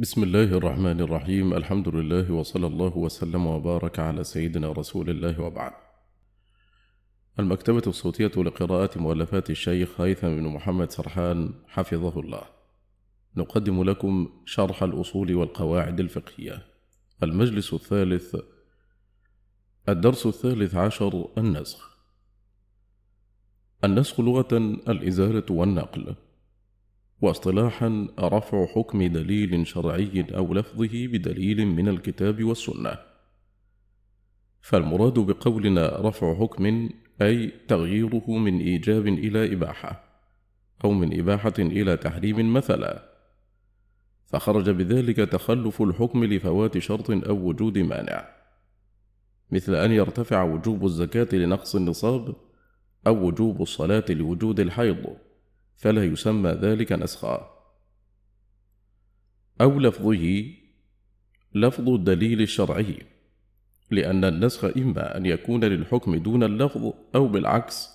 بسم الله الرحمن الرحيم الحمد لله وصلى الله وسلم وبارك على سيدنا رسول الله وبعد المكتبة الصوتية لقراءة مؤلفات الشيخ هيثم بن محمد سرحان حفظه الله نقدم لكم شرح الأصول والقواعد الفقهية المجلس الثالث الدرس الثالث عشر النسخ النسخ لغة الإزالة والنقل واصطلاحا رفع حكم دليل شرعي او لفظه بدليل من الكتاب والسنه فالمراد بقولنا رفع حكم اي تغييره من ايجاب الى اباحه او من اباحه الى تحريم مثلا فخرج بذلك تخلف الحكم لفوات شرط او وجود مانع مثل ان يرتفع وجوب الزكاه لنقص النصاب او وجوب الصلاه لوجود الحيض فلا يسمى ذلك نسخا أو لفظه لفظ الدليل الشرعي لأن النسخ إما أن يكون للحكم دون اللفظ أو بالعكس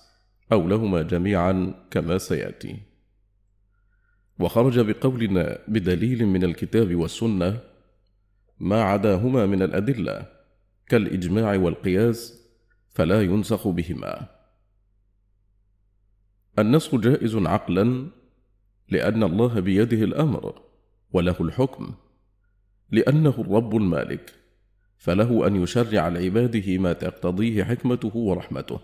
أو لهما جميعا كما سيأتي وخرج بقولنا بدليل من الكتاب والسنة ما عداهما من الأدلة كالإجماع والقياس فلا ينسخ بهما النص جائز عقلا لان الله بيده الامر وله الحكم لانه الرب المالك فله ان يشرع لعباده ما تقتضيه حكمته ورحمته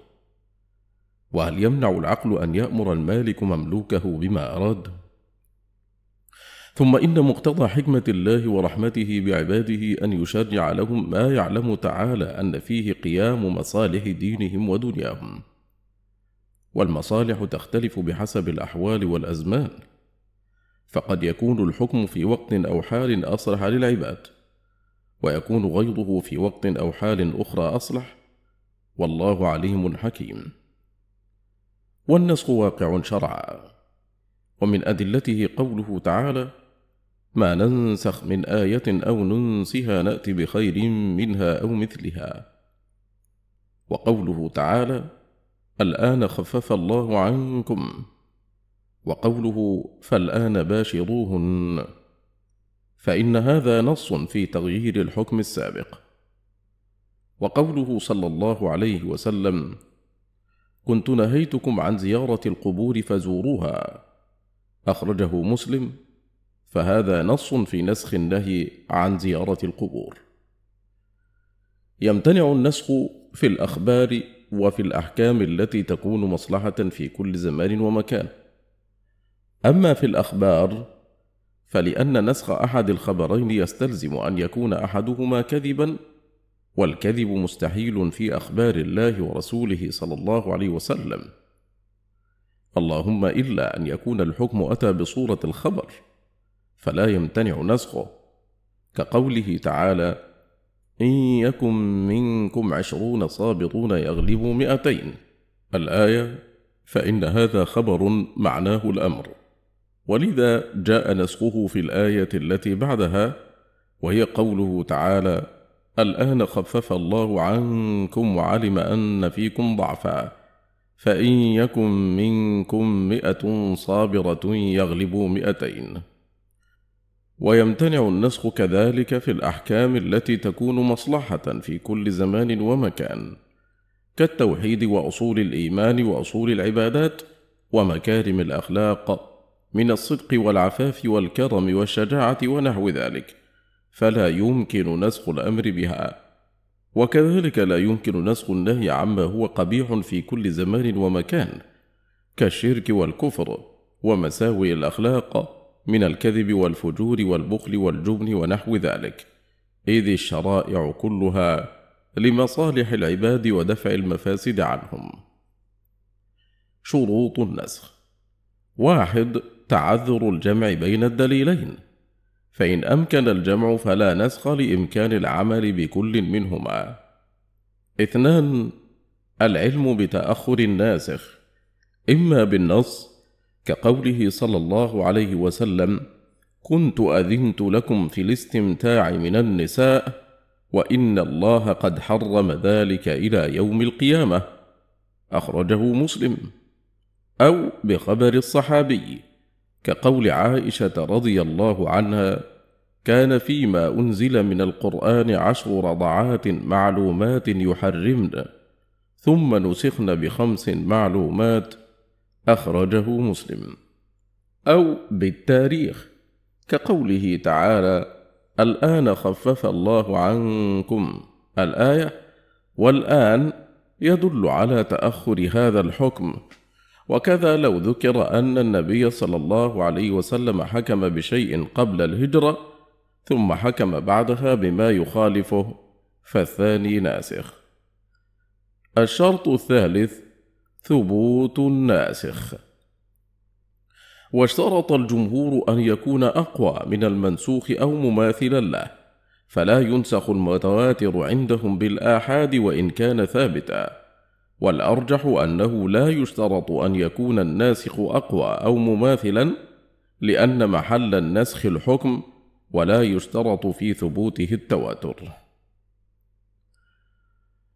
وهل يمنع العقل ان يامر المالك مملوكه بما اراد ثم ان مقتضى حكمه الله ورحمته بعباده ان يشرع لهم ما يعلم تعالى ان فيه قيام مصالح دينهم ودنياهم والمصالح تختلف بحسب الاحوال والازمان فقد يكون الحكم في وقت او حال اصلح للعباد ويكون غيظه في وقت او حال اخرى اصلح والله عليم حكيم والنسخ واقع شرعا ومن ادلته قوله تعالى ما ننسخ من ايه او ننسها ناتي بخير منها او مثلها وقوله تعالى الآن خفف الله عنكم وقوله فالآن باشروهن فإن هذا نص في تغيير الحكم السابق وقوله صلى الله عليه وسلم كنت نهيتكم عن زيارة القبور فزوروها أخرجه مسلم فهذا نص في نسخ النهي عن زيارة القبور يمتنع النسخ في الأخبار وفي الأحكام التي تكون مصلحة في كل زمان ومكان. أما في الأخبار فلأن نسخ أحد الخبرين يستلزم أن يكون أحدهما كذبا والكذب مستحيل في أخبار الله ورسوله صلى الله عليه وسلم. اللهم إلا أن يكون الحكم أتى بصورة الخبر فلا يمتنع نسخه كقوله تعالى: إن يكن منكم عشرون صابرون يغلبوا مئتين الآية فإن هذا خبر معناه الأمر ولذا جاء نسخه في الآية التي بعدها وهي قوله تعالى الآن خفف الله عنكم وعلم أن فيكم ضعفا فإن يكن منكم مئة صابرة يغلبوا مئتين ويمتنع النسخ كذلك في الاحكام التي تكون مصلحه في كل زمان ومكان كالتوحيد واصول الايمان واصول العبادات ومكارم الاخلاق من الصدق والعفاف والكرم والشجاعه ونحو ذلك فلا يمكن نسخ الامر بها وكذلك لا يمكن نسخ النهي عما هو قبيح في كل زمان ومكان كالشرك والكفر ومساوئ الاخلاق من الكذب والفجور والبخل والجبن ونحو ذلك اذ الشرائع كلها لمصالح العباد ودفع المفاسد عنهم شروط النسخ واحد تعذر الجمع بين الدليلين فان امكن الجمع فلا نسخ لامكان العمل بكل منهما اثنان العلم بتاخر الناسخ اما بالنص كقوله صلى الله عليه وسلم كنت اذنت لكم في الاستمتاع من النساء وان الله قد حرم ذلك الى يوم القيامه اخرجه مسلم او بخبر الصحابي كقول عائشه رضي الله عنها كان فيما انزل من القران عشر رضعات معلومات يحرمن ثم نسخن بخمس معلومات أخرجه مسلم أو بالتاريخ كقوله تعالى الآن خفف الله عنكم الآية والآن يدل على تأخر هذا الحكم وكذا لو ذكر أن النبي صلى الله عليه وسلم حكم بشيء قبل الهجرة ثم حكم بعدها بما يخالفه فالثاني ناسخ الشرط الثالث ثبوت الناسخ واشترط الجمهور أن يكون أقوى من المنسوخ أو مماثلا له فلا ينسخ المتواتر عندهم بالآحاد وإن كان ثابتا والأرجح أنه لا يشترط أن يكون الناسخ أقوى أو مماثلا لأن محل النسخ الحكم ولا يشترط في ثبوته التواتر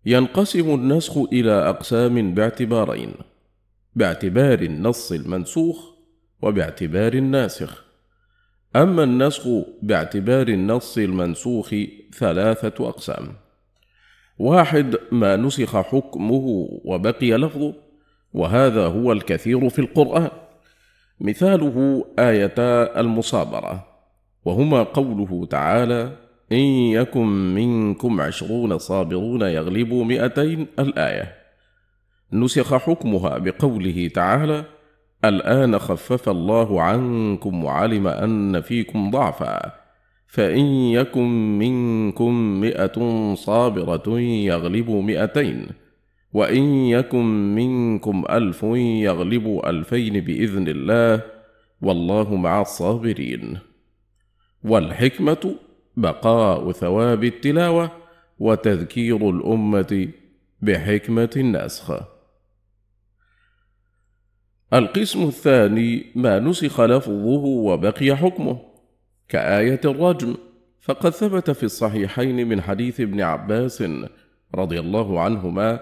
ينقسم النسخ إلى أقسام باعتبارين باعتبار النص المنسوخ وباعتبار الناسخ أما النسخ باعتبار النص المنسوخ ثلاثة أقسام واحد ما نسخ حكمه وبقي لفظه وهذا هو الكثير في القرآن مثاله آيتا المصابرة وهما قوله تعالى إن يكن منكم عشرون صابرون يغلبوا مئتين الآية نسخ حكمها بقوله تعالى الآن خفف الله عنكم وعلم أن فيكم ضعفا فإن يكن منكم مئة صابرة يغلبوا مئتين وإن يكن منكم ألف يغلبوا ألفين بإذن الله والله مع الصابرين والحكمة بقاء ثواب التلاوه وتذكير الامه بحكمه النسخ. القسم الثاني ما نسخ لفظه وبقي حكمه كآية الرجم فقد ثبت في الصحيحين من حديث ابن عباس رضي الله عنهما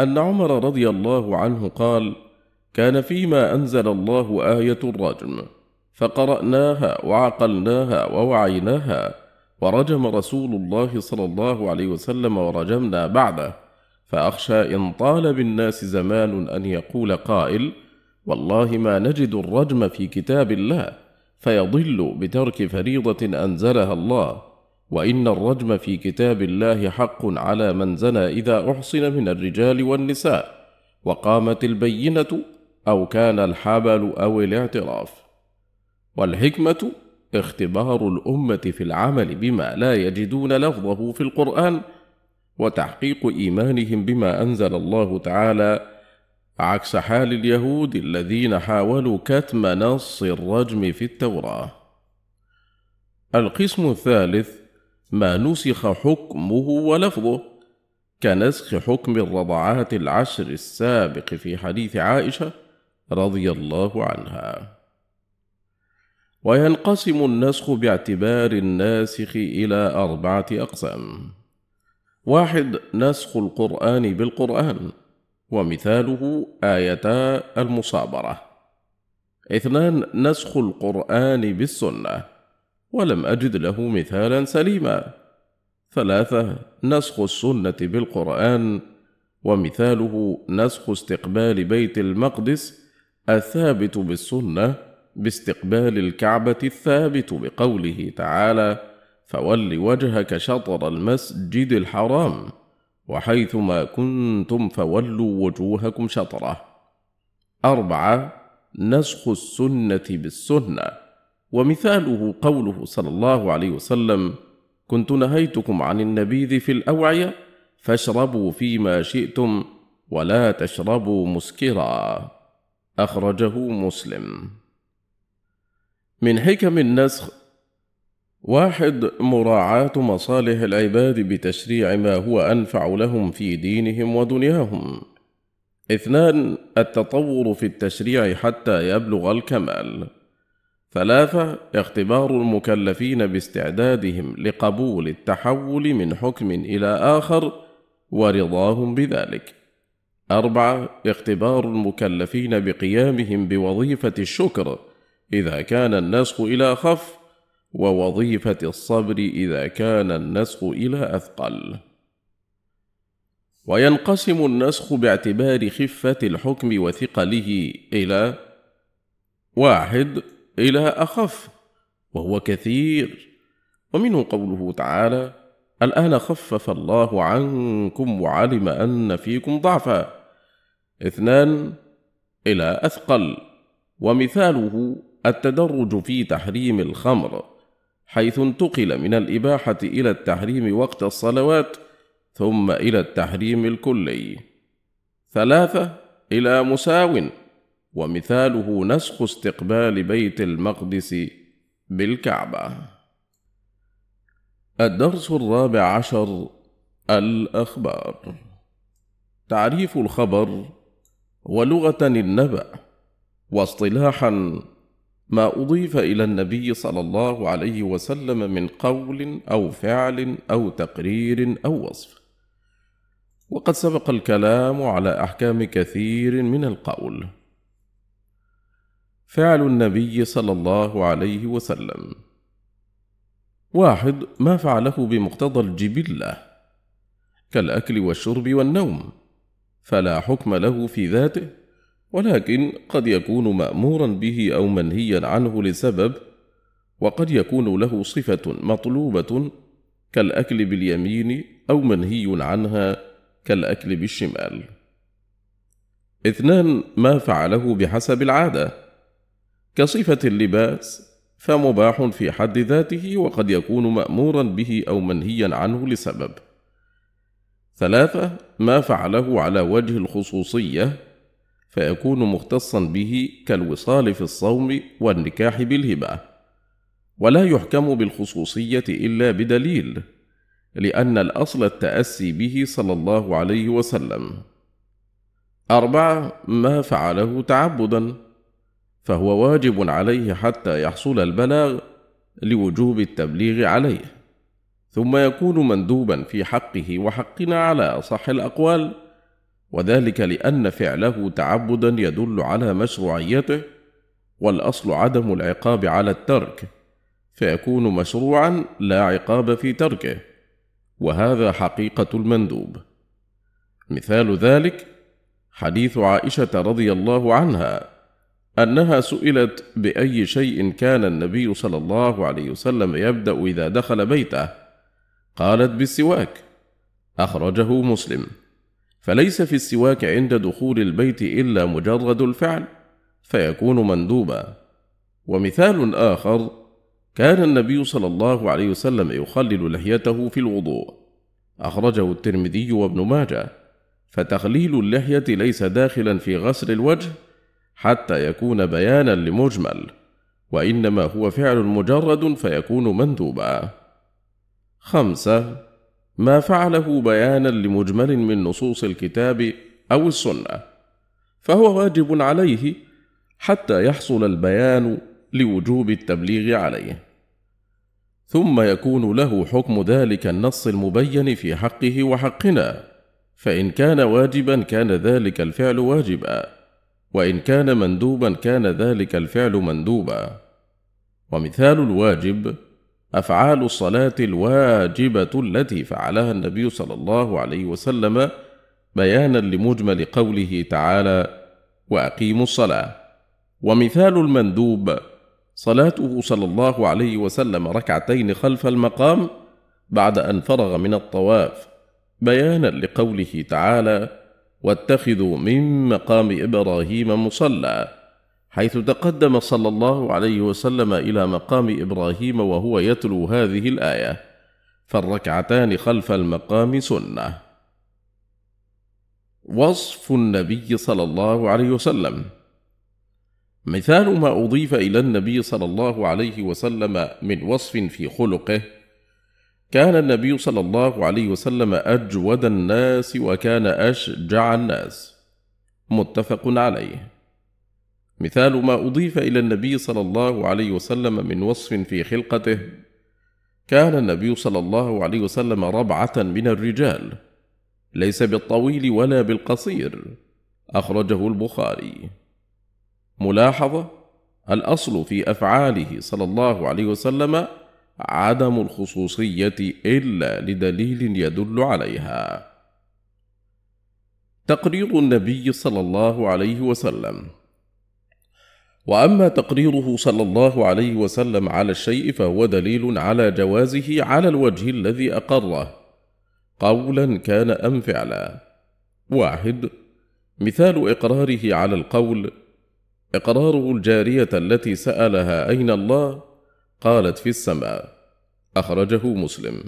أن عمر رضي الله عنه قال: كان فيما أنزل الله آية الرجم فقرأناها وعقلناها ووعيناها ورجم رسول الله صلى الله عليه وسلم ورجمنا بعده فأخشى إن طال بالناس زمان أن يقول قائل والله ما نجد الرجم في كتاب الله فيضل بترك فريضة أنزلها الله وإن الرجم في كتاب الله حق على من زنى إذا أحصن من الرجال والنساء وقامت البينة أو كان الحبل أو الاعتراف والحكمة اختبار الأمة في العمل بما لا يجدون لفظه في القرآن وتحقيق إيمانهم بما أنزل الله تعالى عكس حال اليهود الذين حاولوا كتم نص الرجم في التوراة. القسم الثالث ما نسخ حكمه ولفظه كنسخ حكم الرضعات العشر السابق في حديث عائشة رضي الله عنها. وينقسم النسخ باعتبار الناسخ إلى أربعة أقسام واحد نسخ القرآن بالقرآن ومثاله آيتا المصابرة اثنان نسخ القرآن بالسنة ولم أجد له مثالا سليما ثلاثة نسخ السنة بالقرآن ومثاله نسخ استقبال بيت المقدس الثابت بالسنة باستقبال الكعبة الثابت بقوله تعالى: فول وجهك شطر المسجد الحرام وحيثما كنتم فولوا وجوهكم شطره اربعه نسخ السنه بالسنه ومثاله قوله صلى الله عليه وسلم كنت نهيتكم عن النبيذ في الاوعيه فاشربوا فيما شئتم ولا تشربوا مسكرا اخرجه مسلم من حكم النسخ واحد مراعاة مصالح العباد بتشريع ما هو أنفع لهم في دينهم ودنياهم. اثنان التطور في التشريع حتى يبلغ الكمال. ثلاثة اختبار المكلفين باستعدادهم لقبول التحول من حكم إلى آخر ورضاهم بذلك. أربعة اختبار المكلفين بقيامهم بوظيفة الشكر إذا كان النسخ إلى خف ووظيفة الصبر إذا كان النسخ إلى أثقل وينقسم النسخ باعتبار خفة الحكم وثقله إلى واحد إلى أخف وهو كثير ومنه قوله تعالى الآن خفف الله عنكم وعلم أن فيكم ضعفا اثنان إلى أثقل ومثاله التدرج في تحريم الخمر حيث انتقل من الإباحة إلى التحريم وقت الصلوات ثم إلى التحريم الكلي ثلاثة إلى مساو ومثاله نسخ استقبال بيت المقدس بالكعبة الدرس الرابع عشر الأخبار تعريف الخبر ولغة النبأ واصطلاحا ما أضيف إلى النبي صلى الله عليه وسلم من قول أو فعل أو تقرير أو وصف وقد سبق الكلام على أحكام كثير من القول فعل النبي صلى الله عليه وسلم واحد ما فعله بمقتضى الجبلة كالأكل والشرب والنوم فلا حكم له في ذاته ولكن قد يكون مأمورا به أو منهيا عنه لسبب وقد يكون له صفة مطلوبة كالأكل باليمين أو منهي عنها كالأكل بالشمال. اثنان ما فعله بحسب العادة كصفة اللباس فمباح في حد ذاته وقد يكون مأمورا به أو منهيا عنه لسبب. ثلاثة ما فعله على وجه الخصوصية فيكون مختصا به كالوصال في الصوم والنكاح بالهبة ولا يحكم بالخصوصية إلا بدليل لأن الأصل التأسي به صلى الله عليه وسلم أربعة ما فعله تعبدا فهو واجب عليه حتى يحصل البلاغ لوجوب التبليغ عليه ثم يكون مندوبا في حقه وحقنا على أصح الأقوال وذلك لأن فعله تعبدا يدل على مشروعيته والأصل عدم العقاب على الترك فيكون مشروعا لا عقاب في تركه وهذا حقيقة المندوب مثال ذلك حديث عائشة رضي الله عنها أنها سئلت بأي شيء كان النبي صلى الله عليه وسلم يبدأ إذا دخل بيته قالت بالسواك أخرجه مسلم فليس في السواك عند دخول البيت إلا مجرد الفعل فيكون مندوبا ومثال آخر كان النبي صلى الله عليه وسلم يخلل لحيته في الوضوء أخرجه الترمذي وابن ماجه فتخليل اللحية ليس داخلا في غسل الوجه حتى يكون بيانا لمجمل وإنما هو فعل مجرد فيكون مندوبا خمسة ما فعله بيانا لمجمل من نصوص الكتاب او السنه فهو واجب عليه حتى يحصل البيان لوجوب التبليغ عليه ثم يكون له حكم ذلك النص المبين في حقه وحقنا فان كان واجبا كان ذلك الفعل واجبا وان كان مندوبا كان ذلك الفعل مندوبا ومثال الواجب أفعال الصلاة الواجبة التي فعلها النبي صلى الله عليه وسلم بيانا لمجمل قوله تعالى: "وأقيموا الصلاة". ومثال المندوب صلاته صلى الله عليه وسلم ركعتين خلف المقام بعد أن فرغ من الطواف، بيانا لقوله تعالى: "واتخذوا من مقام إبراهيم مصلى" حيث تقدم صلى الله عليه وسلم إلى مقام إبراهيم وهو يتلو هذه الآية، فالركعتان خلف المقام سنة. وصف النبي صلى الله عليه وسلم مثال ما أضيف إلى النبي صلى الله عليه وسلم من وصف في خلقه كان النبي صلى الله عليه وسلم أجود الناس وكان أشجع الناس متفق عليه مثال ما أضيف إلى النبي صلى الله عليه وسلم من وصف في خلقته كان النبي صلى الله عليه وسلم ربعة من الرجال ليس بالطويل ولا بالقصير أخرجه البخاري ملاحظة الأصل في أفعاله صلى الله عليه وسلم عدم الخصوصية إلا لدليل يدل عليها تقرير النبي صلى الله عليه وسلم واما تقريره صلى الله عليه وسلم على الشيء فهو دليل على جوازه على الوجه الذي اقره قولا كان ام فعلا واحد مثال اقراره على القول اقراره الجاريه التي سالها اين الله قالت في السماء اخرجه مسلم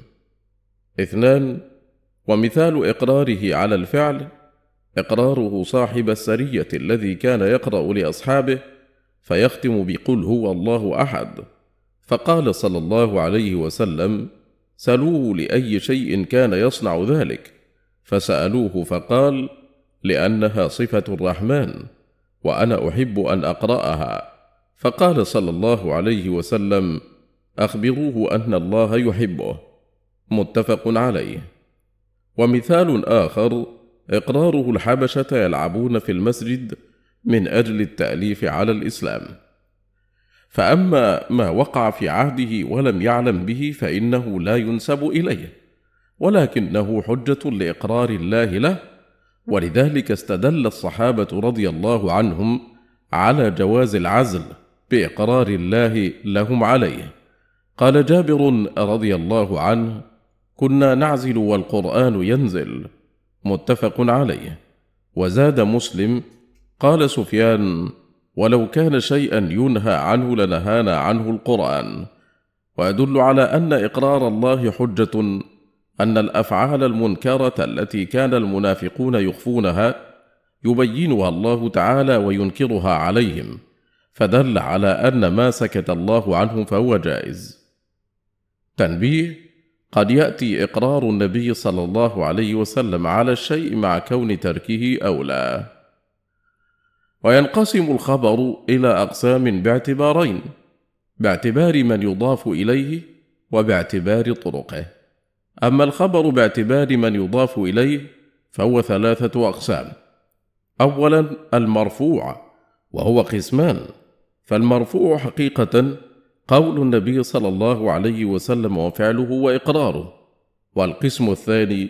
اثنان ومثال اقراره على الفعل اقراره صاحب السريه الذي كان يقرا لاصحابه فيختم بقل هو الله احد فقال صلى الله عليه وسلم سلوه لاي شيء كان يصنع ذلك فسالوه فقال لانها صفه الرحمن وانا احب ان اقراها فقال صلى الله عليه وسلم اخبروه ان الله يحبه متفق عليه ومثال اخر اقراره الحبشه يلعبون في المسجد من أجل التأليف على الإسلام فأما ما وقع في عهده ولم يعلم به فإنه لا ينسب إليه ولكنه حجة لإقرار الله له ولذلك استدل الصحابة رضي الله عنهم على جواز العزل بإقرار الله لهم عليه قال جابر رضي الله عنه كنا نعزل والقرآن ينزل متفق عليه وزاد مسلم قال سفيان ولو كان شيئا ينهى عنه لنهانا عنه القران ويدل على ان اقرار الله حجه ان الافعال المنكره التي كان المنافقون يخفونها يبينها الله تعالى وينكرها عليهم فدل على ان ما سكت الله عنه فهو جائز تنبيه قد ياتي اقرار النبي صلى الله عليه وسلم على الشيء مع كون تركه اولى وينقسم الخبر إلى أقسام باعتبارين باعتبار من يضاف إليه وباعتبار طرقه أما الخبر باعتبار من يضاف إليه فهو ثلاثة أقسام أولا المرفوع وهو قسمان فالمرفوع حقيقة قول النبي صلى الله عليه وسلم وفعله وإقراره والقسم الثاني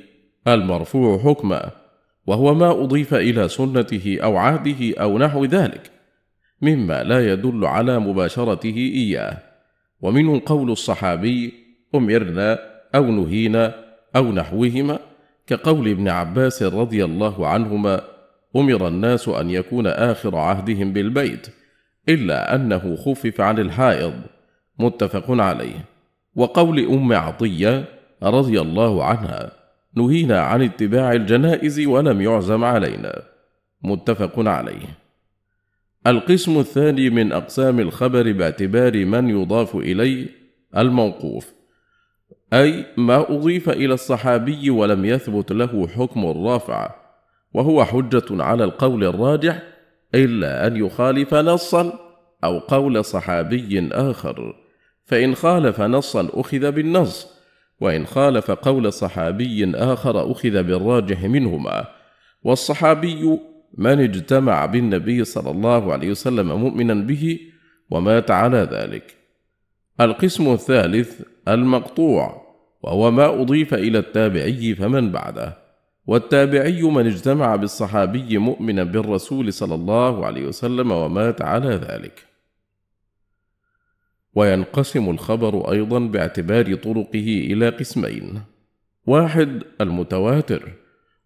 المرفوع حكمه وهو ما أضيف إلى سنته أو عهده أو نحو ذلك، مما لا يدل على مباشرته إياه، ومنه قول الصحابي: أمرنا أو نهينا أو نحوهما، كقول ابن عباس رضي الله عنهما: أمر الناس أن يكون آخر عهدهم بالبيت، إلا أنه خفف عن الحائض، متفق عليه، وقول أم عطية رضي الله عنها: نهينا عن اتباع الجنائز ولم يعزم علينا متفق عليه القسم الثاني من أقسام الخبر باعتبار من يضاف إليه الموقوف أي ما أضيف إلى الصحابي ولم يثبت له حكم الرافع وهو حجة على القول الراجح إلا أن يخالف نصا أو قول صحابي آخر فإن خالف نصا أخذ بالنص وإن خالف قول صحابي آخر أخذ بالراجح منهما والصحابي من اجتمع بالنبي صلى الله عليه وسلم مؤمنا به ومات على ذلك القسم الثالث المقطوع وهو ما أضيف إلى التابعي فمن بعده والتابعي من اجتمع بالصحابي مؤمنا بالرسول صلى الله عليه وسلم ومات على ذلك وينقسم الخبر أيضا باعتبار طرقه إلى قسمين واحد المتواتر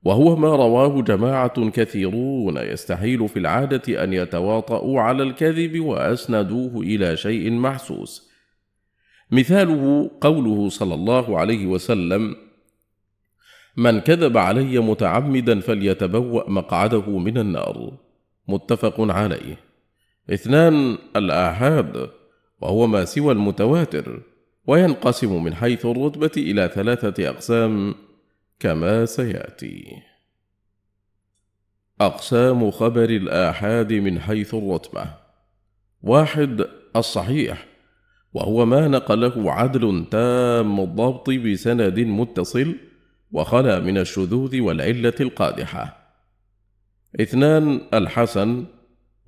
وهو ما رواه جماعة كثيرون يستحيل في العادة أن يتواطؤوا على الكذب وأسندوه إلى شيء محسوس مثاله قوله صلى الله عليه وسلم من كذب علي متعمدا فليتبوأ مقعده من النار متفق عليه اثنان الآحاد وهو ما سوى المتواتر وينقسم من حيث الرتبة إلى ثلاثة أقسام كما سيأتي أقسام خبر الآحاد من حيث الرتبة واحد الصحيح وهو ما نقله عدل تام الضبط بسند متصل وخلا من الشذوذ والعلة القادحة اثنان الحسن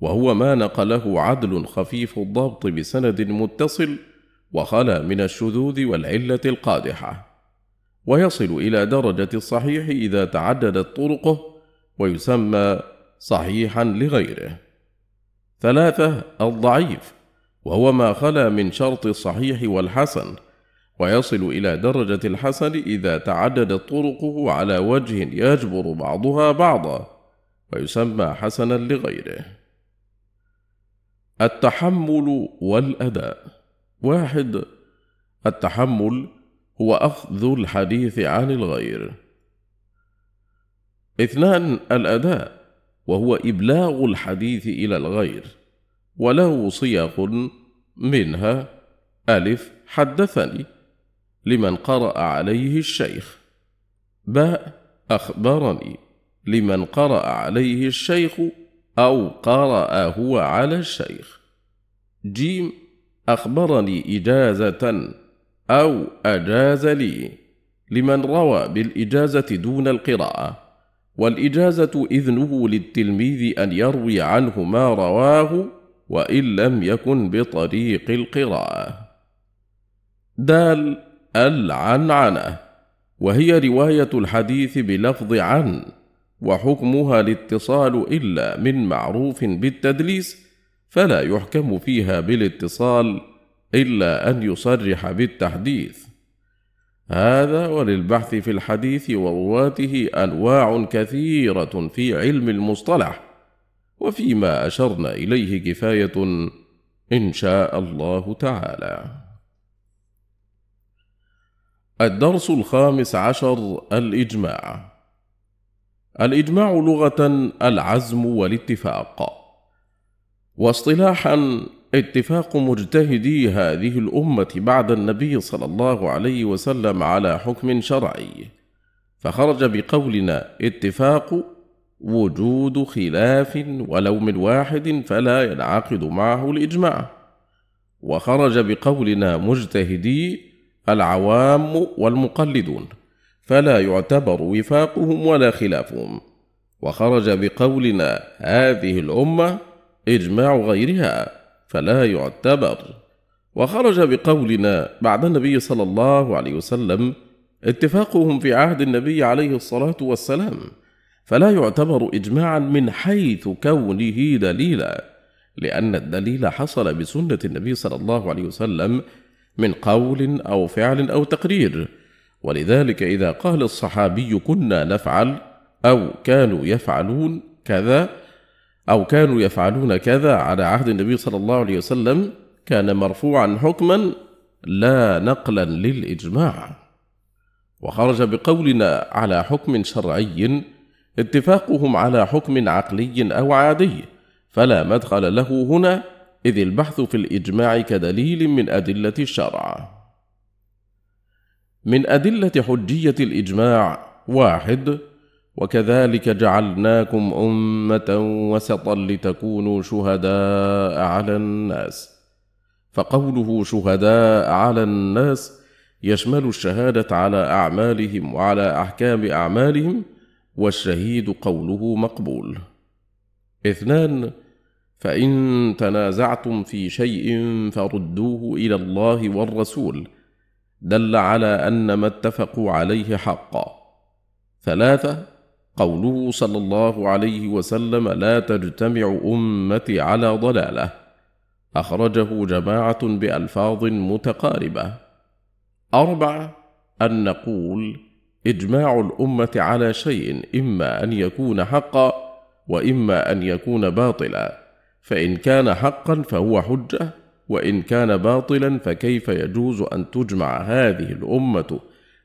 وهو ما نقله عدل خفيف الضبط بسند متصل وخلا من الشذوذ والعله القادحه ويصل الى درجه الصحيح اذا تعددت طرقه ويسمى صحيحا لغيره ثلاثه الضعيف وهو ما خلا من شرط الصحيح والحسن ويصل الى درجه الحسن اذا تعددت طرقه على وجه يجبر بعضها بعضا ويسمى حسنا لغيره التحمل والأداء واحد التحمل هو أخذ الحديث عن الغير اثنان الأداء وهو إبلاغ الحديث إلى الغير وله صيغ منها ألف حدثني لمن قرأ عليه الشيخ باء أخبرني لمن قرأ عليه الشيخ أو قرأ هو على الشيخ جيم أخبرني إجازة أو أجاز لي لمن روى بالإجازة دون القراءة والإجازة إذنه للتلميذ أن يروي عنه ما رواه وإن لم يكن بطريق القراءة دال العنعنة وهي رواية الحديث بلفظ عن وحكمها الاتصال إلا من معروف بالتدليس فلا يحكم فيها بالاتصال إلا أن يصرح بالتحديث هذا وللبحث في الحديث ورواته أنواع كثيرة في علم المصطلح وفيما أشرنا إليه كفاية إن شاء الله تعالى الدرس الخامس عشر الإجماع الاجماع لغه العزم والاتفاق واصطلاحا اتفاق مجتهدي هذه الامه بعد النبي صلى الله عليه وسلم على حكم شرعي فخرج بقولنا اتفاق وجود خلاف ولو من واحد فلا ينعقد معه الاجماع وخرج بقولنا مجتهدي العوام والمقلدون فلا يعتبر وفاقهم ولا خلافهم وخرج بقولنا هذه الأمة إجماع غيرها فلا يعتبر وخرج بقولنا بعد النبي صلى الله عليه وسلم اتفاقهم في عهد النبي عليه الصلاة والسلام فلا يعتبر إجماعا من حيث كونه دليلا لأن الدليل حصل بسنة النبي صلى الله عليه وسلم من قول أو فعل أو تقرير ولذلك إذا قال الصحابي كنا نفعل أو كانوا يفعلون كذا أو كانوا يفعلون كذا على عهد النبي صلى الله عليه وسلم كان مرفوعا حكما لا نقلا للإجماع وخرج بقولنا على حكم شرعي اتفاقهم على حكم عقلي أو عادي فلا مدخل له هنا إذ البحث في الإجماع كدليل من أدلة الشرع من أدلة حجية الإجماع واحد وكذلك جعلناكم أمة وسطا لتكونوا شهداء على الناس فقوله شهداء على الناس يشمل الشهادة على أعمالهم وعلى أحكام أعمالهم والشهيد قوله مقبول. اثنان فإن تنازعتم في شيء فردوه إلى الله والرسول دل على ان ما اتفقوا عليه حقا ثلاثه قوله صلى الله عليه وسلم لا تجتمع امتي على ضلاله اخرجه جماعه بالفاظ متقاربه اربع ان نقول اجماع الامه على شيء اما ان يكون حقا واما ان يكون باطلا فان كان حقا فهو حجه وان كان باطلا فكيف يجوز ان تجمع هذه الامه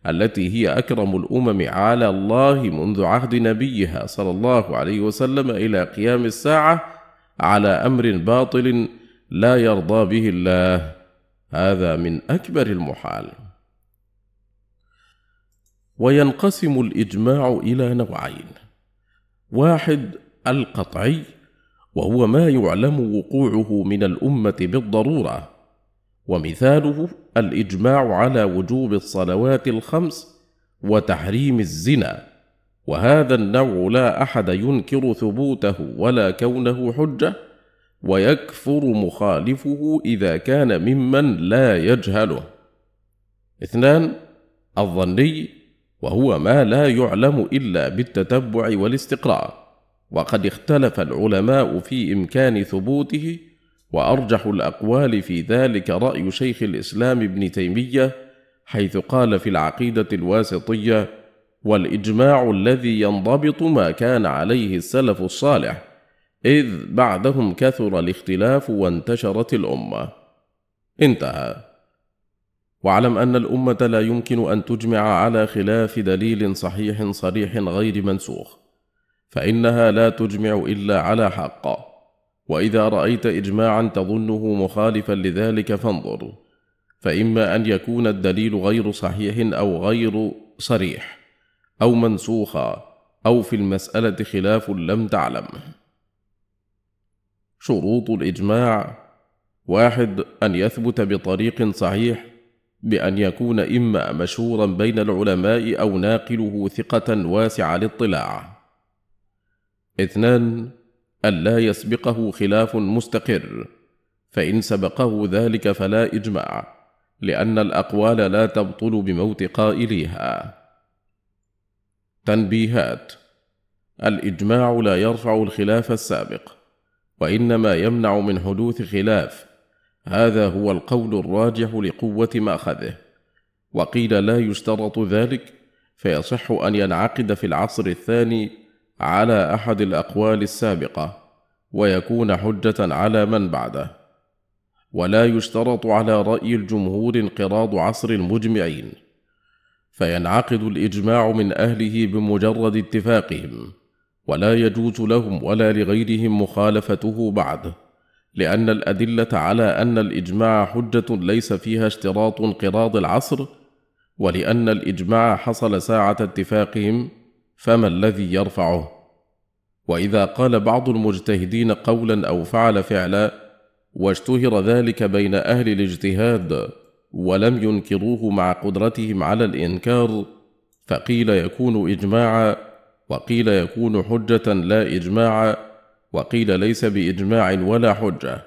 التي هي اكرم الامم على الله منذ عهد نبيها صلى الله عليه وسلم الى قيام الساعه على امر باطل لا يرضى به الله هذا من اكبر المحال وينقسم الاجماع الى نوعين واحد القطعي وهو ما يعلم وقوعه من الامه بالضروره ومثاله الاجماع على وجوب الصلوات الخمس وتحريم الزنا وهذا النوع لا احد ينكر ثبوته ولا كونه حجه ويكفر مخالفه اذا كان ممن لا يجهله اثنان الظني وهو ما لا يعلم الا بالتتبع والاستقراء وقد اختلف العلماء في إمكان ثبوته وأرجح الأقوال في ذلك رأي شيخ الإسلام ابن تيمية حيث قال في العقيدة الواسطية والإجماع الذي ينضبط ما كان عليه السلف الصالح إذ بعدهم كثر الاختلاف وانتشرت الأمة انتهى واعلم أن الأمة لا يمكن أن تجمع على خلاف دليل صحيح صريح غير منسوخ فانها لا تجمع الا على حق واذا رايت اجماعا تظنه مخالفا لذلك فانظر فاما ان يكون الدليل غير صحيح او غير صريح او منسوخا او في المساله خلاف لم تعلمه شروط الاجماع واحد ان يثبت بطريق صحيح بان يكون اما مشهورا بين العلماء او ناقله ثقه واسع الاطلاع اثنان ألا يسبقه خلاف مستقر فإن سبقه ذلك فلا إجماع لأن الأقوال لا تبطل بموت قائليها تنبيهات الإجماع لا يرفع الخلاف السابق وإنما يمنع من حدوث خلاف هذا هو القول الراجح لقوة مأخذه وقيل لا يشترط ذلك فيصح أن ينعقد في العصر الثاني على احد الاقوال السابقه ويكون حجه على من بعده ولا يشترط على راي الجمهور انقراض عصر المجمعين فينعقد الاجماع من اهله بمجرد اتفاقهم ولا يجوز لهم ولا لغيرهم مخالفته بعد لان الادله على ان الاجماع حجه ليس فيها اشتراط انقراض العصر ولان الاجماع حصل ساعه اتفاقهم فما الذي يرفعه واذا قال بعض المجتهدين قولا او فعل فعلا واشتهر ذلك بين اهل الاجتهاد ولم ينكروه مع قدرتهم على الانكار فقيل يكون اجماعا وقيل يكون حجه لا اجماعا وقيل ليس باجماع ولا حجه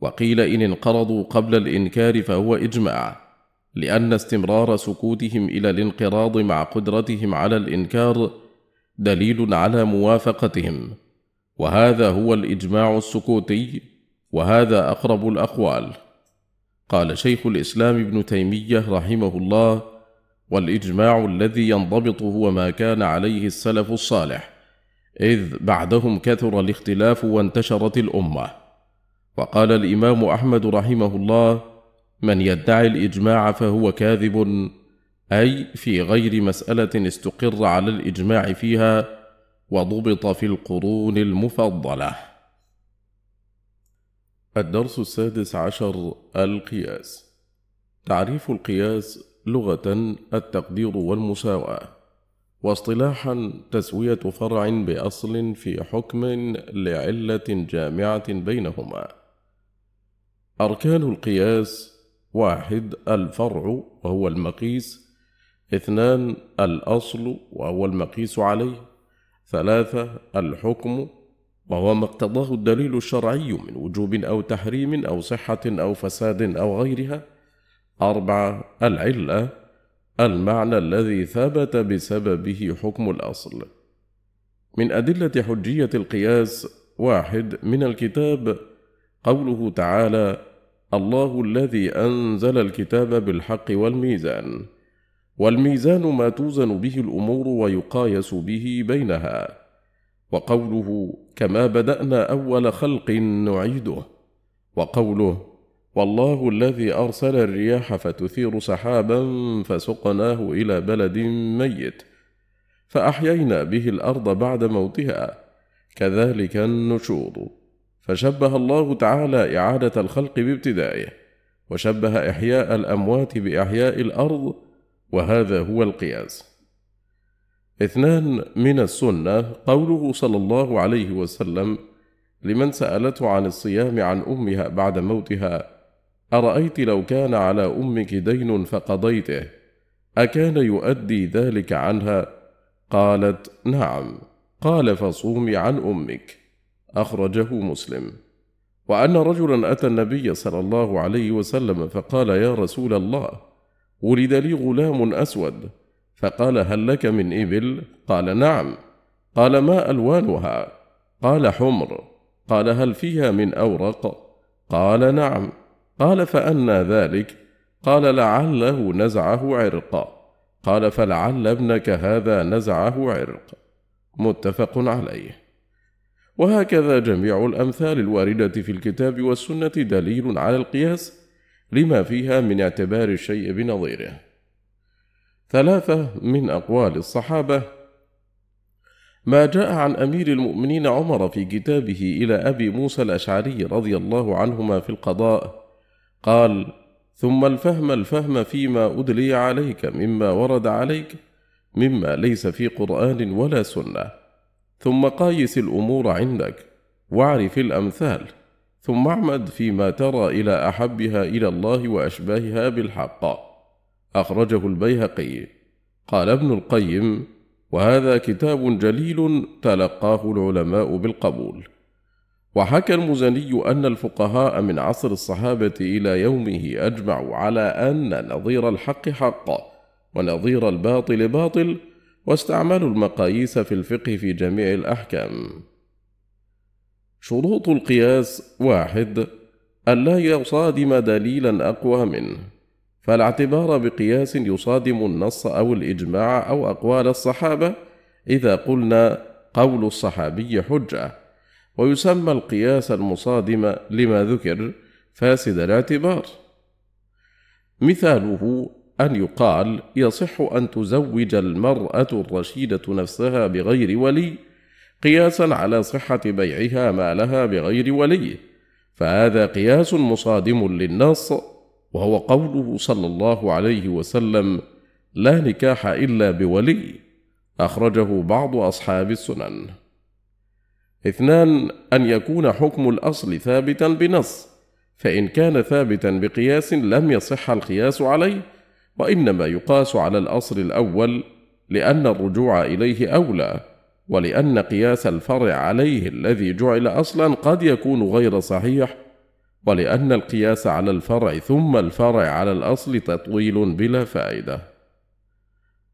وقيل ان انقرضوا قبل الانكار فهو اجماع لان استمرار سكوتهم الى الانقراض مع قدرتهم على الانكار دليل على موافقتهم وهذا هو الاجماع السكوتي وهذا اقرب الاقوال قال شيخ الاسلام ابن تيميه رحمه الله والاجماع الذي ينضبط هو ما كان عليه السلف الصالح اذ بعدهم كثر الاختلاف وانتشرت الامه وقال الامام احمد رحمه الله من يدعي الإجماع فهو كاذب أي في غير مسألة استقر على الإجماع فيها وضبط في القرون المفضلة. الدرس السادس عشر القياس تعريف القياس لغة التقدير والمساواة، واصطلاحا تسوية فرع بأصل في حكم لعلة جامعة بينهما. أركان القياس واحد الفرع وهو المقيس اثنان الأصل وهو المقيس عليه ثلاثة الحكم وهو ما اقتضاه الدليل الشرعي من وجوب أو تحريم أو صحة أو فساد أو غيرها أربعة العلة المعنى الذي ثبت بسببه حكم الأصل من أدلة حجية القياس واحد من الكتاب قوله تعالى الله الذي أنزل الكتاب بالحق والميزان والميزان ما توزن به الأمور ويقايس به بينها وقوله كما بدأنا أول خلق نعيده وقوله والله الذي أرسل الرياح فتثير سحابا فسقناه إلى بلد ميت فأحيينا به الأرض بعد موتها كذلك النشور فشبه الله تعالى إعادة الخلق بابتدائه وشبه إحياء الأموات بإحياء الأرض وهذا هو القياس اثنان من السنة قوله صلى الله عليه وسلم لمن سألته عن الصيام عن أمها بعد موتها أرأيت لو كان على أمك دين فقضيته أكان يؤدي ذلك عنها؟ قالت نعم قال فصومي عن أمك أخرجه مسلم وأن رجلا أتى النبي صلى الله عليه وسلم فقال يا رسول الله ولد لي غلام أسود فقال هل لك من إبل؟ قال نعم قال ما ألوانها؟ قال حمر قال هل فيها من أورق؟ قال نعم قال فأنى ذلك؟ قال لعله نزعه عرق قال فلعل ابنك هذا نزعه عرق متفق عليه وهكذا جميع الأمثال الواردة في الكتاب والسنة دليل على القياس لما فيها من اعتبار الشيء بنظيره. ثلاثة من أقوال الصحابة ما جاء عن أمير المؤمنين عمر في كتابه إلى أبي موسى الأشعري رضي الله عنهما في القضاء قال: ثم الفهم الفهم فيما أدلي عليك مما ورد عليك مما ليس في قرآن ولا سنة. ثم قايس الأمور عندك واعرف الأمثال ثم اعمد فيما ترى إلى أحبها إلى الله وأشباهها بالحق أخرجه البيهقي قال ابن القيم وهذا كتاب جليل تلقاه العلماء بالقبول وحكى المزني أن الفقهاء من عصر الصحابة إلى يومه أجمعوا على أن نظير الحق حق ونظير الباطل باطل واستعملوا المقاييس في الفقه في جميع الأحكام. شروط القياس واحد ألا يصادم دليلا أقوى منه، فالاعتبار بقياس يصادم النص أو الإجماع أو أقوال الصحابة إذا قلنا قول الصحابي حجة، ويسمى القياس المصادم لما ذكر فاسد الاعتبار. مثاله أن يقال يصح أن تزوج المرأة الرشيدة نفسها بغير ولي قياسا على صحة بيعها مالها بغير ولي فهذا قياس مصادم للنص وهو قوله صلى الله عليه وسلم لا نكاح إلا بولي أخرجه بعض أصحاب السنن اثنان أن يكون حكم الأصل ثابتا بنص فإن كان ثابتا بقياس لم يصح القياس عليه وإنما يقاس على الأصل الأول لأن الرجوع إليه أولى ولأن قياس الفرع عليه الذي جعل أصلا قد يكون غير صحيح ولأن القياس على الفرع ثم الفرع على الأصل تطويل بلا فائدة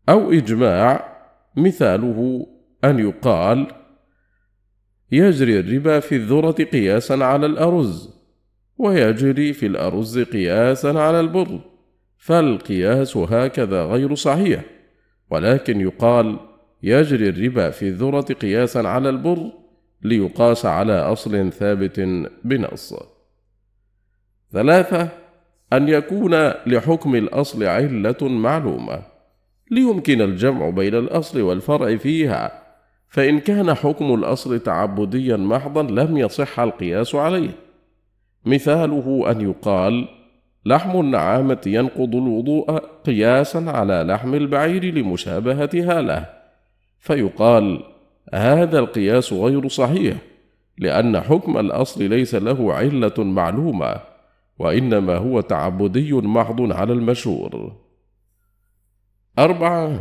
أو إجماع مثاله أن يقال يجري الربا في الذرة قياسا على الأرز ويجري في الأرز قياسا على البر فالقياس هكذا غير صحيح ولكن يقال يجري الربا في الذرة قياسا على البر ليقاس على أصل ثابت بنص ثلاثة أن يكون لحكم الأصل علة معلومة ليمكن الجمع بين الأصل والفرع فيها فإن كان حكم الأصل تعبديا محضا لم يصح القياس عليه مثاله أن يقال لحم النعامة ينقض الوضوء قياسا على لحم البعير لمشابهتها له فيقال هذا القياس غير صحيح لأن حكم الأصل ليس له علة معلومة وإنما هو تعبدي محض على المشهور أربعة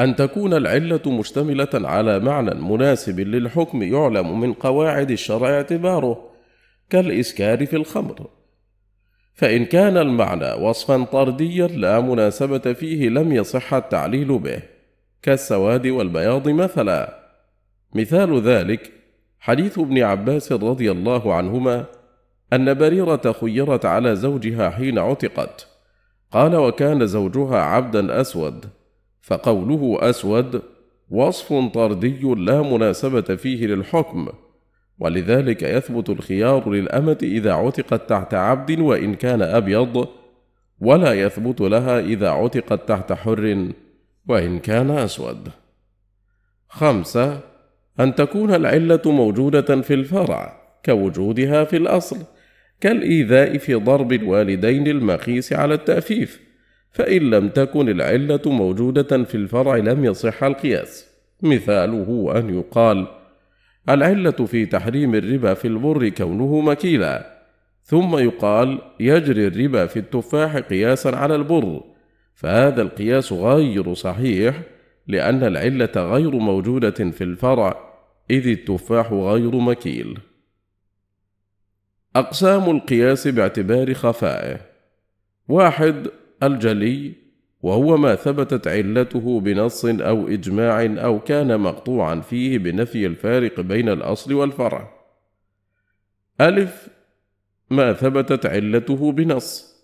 أن تكون العلة مشتملة على معنى مناسب للحكم يعلم من قواعد الشرع اعتباره كالإسكار في الخمر فإن كان المعنى وصفا طرديا لا مناسبة فيه لم يصح التعليل به كالسواد والبياض مثلا مثال ذلك حديث ابن عباس رضي الله عنهما أن بريرة خيرت على زوجها حين عتقت قال وكان زوجها عبدا أسود فقوله أسود وصف طردي لا مناسبة فيه للحكم ولذلك يثبت الخيار للأمة إذا عتقت تحت عبد وإن كان أبيض، ولا يثبت لها إذا عتقت تحت حر وإن كان أسود. خمسة: أن تكون العلة موجودة في الفرع كوجودها في الأصل، كالإيذاء في ضرب الوالدين المقيس على التأفيف، فإن لم تكن العلة موجودة في الفرع لم يصح القياس، مثاله أن يقال: العلة في تحريم الربا في البر كونه مكيلا، ثم يقال يجري الربا في التفاح قياسا على البر، فهذا القياس غير صحيح، لأن العلة غير موجودة في الفرع، إذ التفاح غير مكيل. أقسام القياس باعتبار خفائه واحد الجلي وهو ما ثبتت علته بنص أو إجماع أو كان مقطوعا فيه بنفي الفارق بين الأصل والفرع. ألف ما ثبتت علته بنص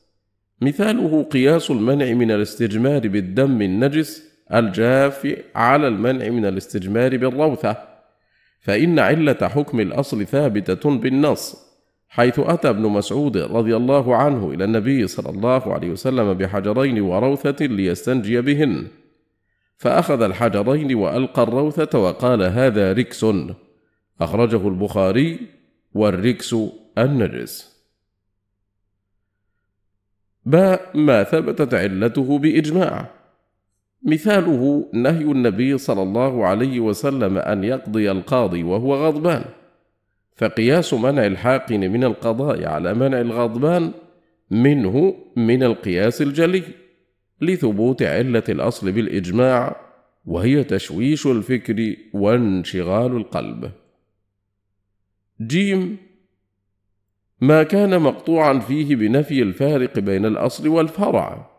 مثاله قياس المنع من الاستجمار بالدم النجس الجاف على المنع من الاستجمار بالروثة فإن علة حكم الأصل ثابتة بالنص حيث أتى ابن مسعود رضي الله عنه إلى النبي صلى الله عليه وسلم بحجرين وروثة ليستنجي بهن، فأخذ الحجرين وألقى الروثة وقال هذا ركس، أخرجه البخاري والركس النجس. باء ما ثبتت علته بإجماع، مثاله نهي النبي صلى الله عليه وسلم أن يقضي القاضي وهو غضبان. فقياس منع الحاقن من القضاء على منع الغضبان منه من القياس الجلي لثبوت علة الأصل بالإجماع وهي تشويش الفكر وانشغال القلب. جيم ما كان مقطوعا فيه بنفي الفارق بين الأصل والفرع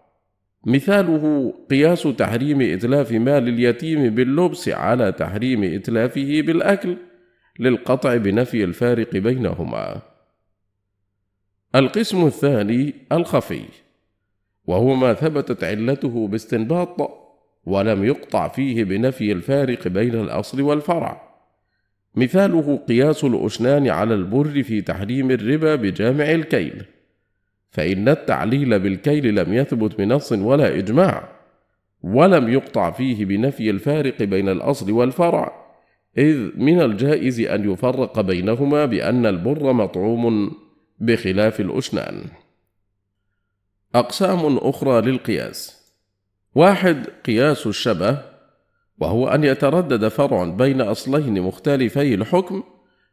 مثاله قياس تحريم إتلاف مال اليتيم باللبس على تحريم إتلافه بالأكل للقطع بنفي الفارق بينهما القسم الثاني الخفي وهو ما ثبتت علته باستنباط ولم يقطع فيه بنفي الفارق بين الاصل والفرع مثاله قياس الاشنان على البر في تحريم الربا بجامع الكيل فان التعليل بالكيل لم يثبت بنص ولا اجماع ولم يقطع فيه بنفي الفارق بين الاصل والفرع إذ من الجائز أن يفرق بينهما بأن البر مطعوم بخلاف الأشنان. أقسام أخرى للقياس واحد قياس الشبه وهو أن يتردد فرع بين أصلين مختلفي الحكم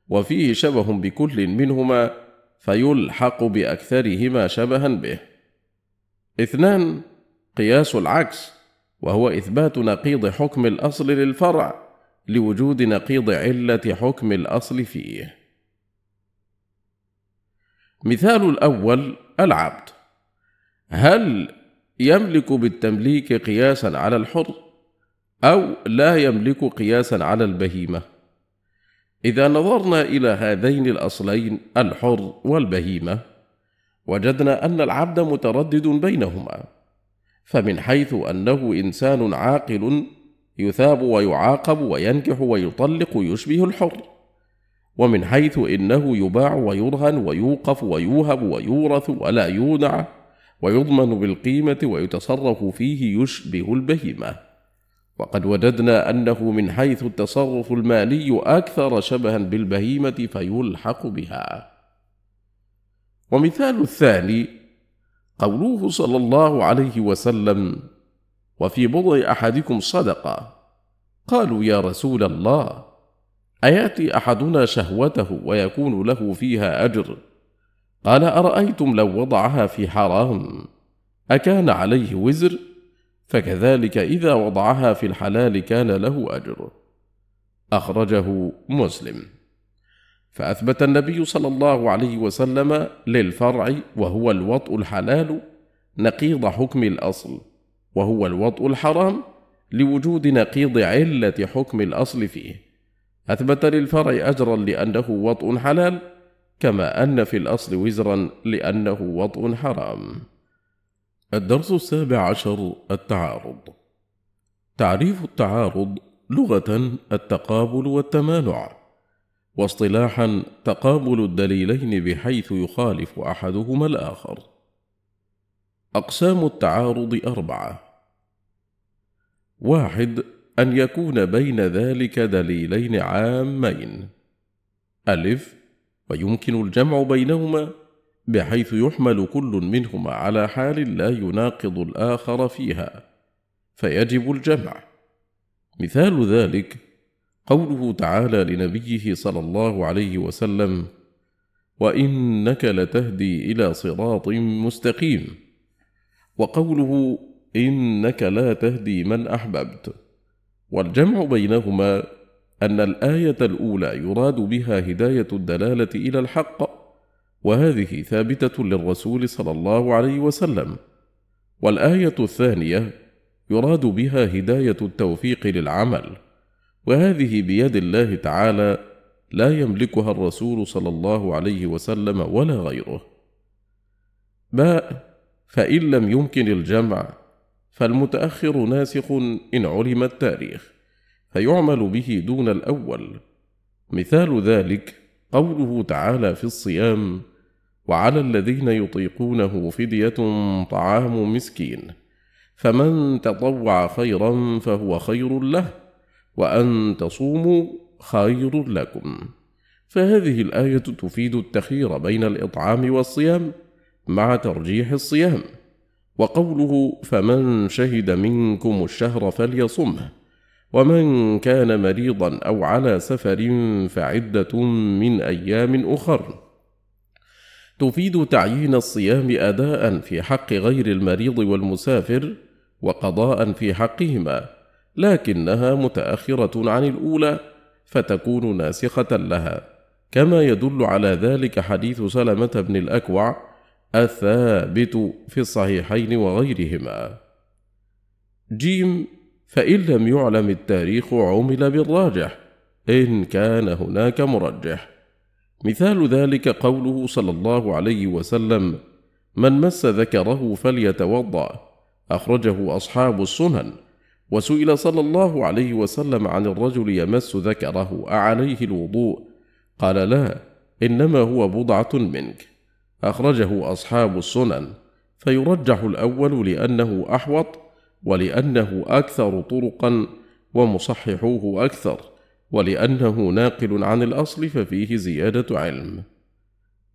وفيه شبه بكل منهما فيلحق بأكثرهما شبها به. اثنان قياس العكس وهو إثبات نقيض حكم الأصل للفرع لوجود نقيض علة حكم الأصل فيه. مثال الأول العبد، هل يملك بالتمليك قياسا على الحر أو لا يملك قياسا على البهيمة؟ إذا نظرنا إلى هذين الأصلين الحر والبهيمة، وجدنا أن العبد متردد بينهما، فمن حيث أنه إنسان عاقل يثاب ويعاقب وينكح ويطلق يشبه الحر ومن حيث انه يباع ويرهن ويوقف ويوهب ويورث ولا يودع ويضمن بالقيمه ويتصرف فيه يشبه البهيمه وقد وجدنا انه من حيث التصرف المالي اكثر شبها بالبهيمه فيلحق بها ومثال الثاني قوله صلى الله عليه وسلم وفي بضع احدكم صدقه قالوا يا رسول الله اياتي احدنا شهوته ويكون له فيها اجر قال ارايتم لو وضعها في حرام اكان عليه وزر فكذلك اذا وضعها في الحلال كان له اجر اخرجه مسلم فاثبت النبي صلى الله عليه وسلم للفرع وهو الوطء الحلال نقيض حكم الاصل وهو الوطء الحرام لوجود نقيض علة حكم الأصل فيه أثبت للفرع أجرا لأنه وطء حلال كما أن في الأصل وزرا لأنه وطء حرام الدرس السابع عشر التعارض تعريف التعارض لغة التقابل والتمانع واصطلاحا تقابل الدليلين بحيث يخالف أحدهما الآخر أقسام التعارض أربعة: واحد: أن يكون بين ذلك دليلين عامين. ألف: ويمكن الجمع بينهما بحيث يحمل كل منهما على حال لا يناقض الآخر فيها، فيجب الجمع. مثال ذلك قوله تعالى لنبيه صلى الله عليه وسلم: وإنك لتهدي إلى صراط مستقيم. وقوله انك لا تهدي من احببت والجمع بينهما ان الايه الاولى يراد بها هدايه الدلاله الى الحق وهذه ثابته للرسول صلى الله عليه وسلم والايه الثانيه يراد بها هدايه التوفيق للعمل وهذه بيد الله تعالى لا يملكها الرسول صلى الله عليه وسلم ولا غيره باء فان لم يمكن الجمع فالمتاخر ناسخ ان علم التاريخ فيعمل به دون الاول مثال ذلك قوله تعالى في الصيام وعلى الذين يطيقونه فديه طعام مسكين فمن تطوع خيرا فهو خير له وان تصوموا خير لكم فهذه الايه تفيد التخيير بين الاطعام والصيام مع ترجيح الصيام وقوله فمن شهد منكم الشهر فليصمه ومن كان مريضا أو على سفر فعدة من أيام أخر تفيد تعيين الصيام أداء في حق غير المريض والمسافر وقضاء في حقهما لكنها متأخرة عن الأولى فتكون ناسخة لها كما يدل على ذلك حديث سلمة بن الأكوع الثابت في الصحيحين وغيرهما جيم فإن لم يعلم التاريخ عُمل بالراجح إن كان هناك مرجح مثال ذلك قوله صلى الله عليه وسلم من مس ذكره فليتوضأ أخرجه أصحاب السنن وسئل صلى الله عليه وسلم عن الرجل يمس ذكره أعليه الوضوء قال لا إنما هو بضعة منك أخرجه أصحاب السنن فيرجح الأول لأنه أحوط ولأنه أكثر طرقا ومصححوه أكثر ولأنه ناقل عن الأصل ففيه زيادة علم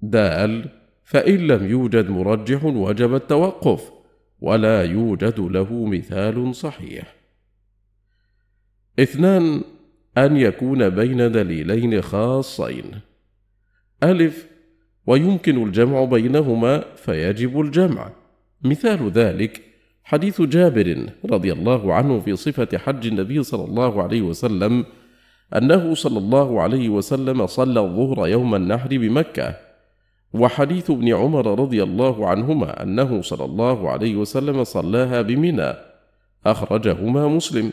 دال فإن لم يوجد مرجح وجب التوقف ولا يوجد له مثال صحيح اثنان أن يكون بين دليلين خاصين ألف ويمكن الجمع بينهما فيجب الجمع مثال ذلك حديث جابر رضي الله عنه في صفة حج النبي صلى الله عليه وسلم أنه صلى الله عليه وسلم صلى الظهر يوم النحر بمكة، وحديث ابن عمر رضي الله عنهما أنه صلى الله عليه وسلم صلاها بمنى، أخرجهما مسلم،